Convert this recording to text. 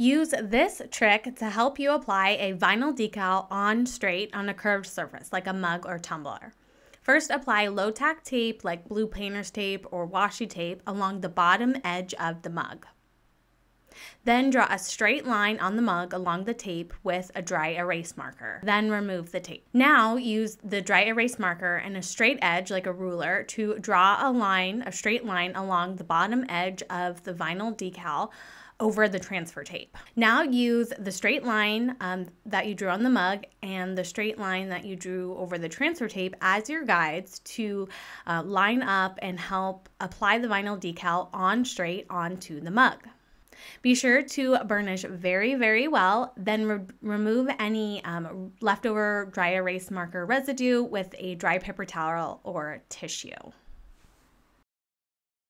Use this trick to help you apply a vinyl decal on straight on a curved surface like a mug or tumbler. First, apply low tack tape like blue painter's tape or washi tape along the bottom edge of the mug. Then draw a straight line on the mug along the tape with a dry erase marker. Then remove the tape. Now use the dry erase marker and a straight edge like a ruler to draw a line, a straight line along the bottom edge of the vinyl decal over the transfer tape. Now use the straight line um, that you drew on the mug and the straight line that you drew over the transfer tape as your guides to uh, line up and help apply the vinyl decal on straight onto the mug. Be sure to burnish very, very well, then re remove any um, leftover dry erase marker residue with a dry paper towel or tissue.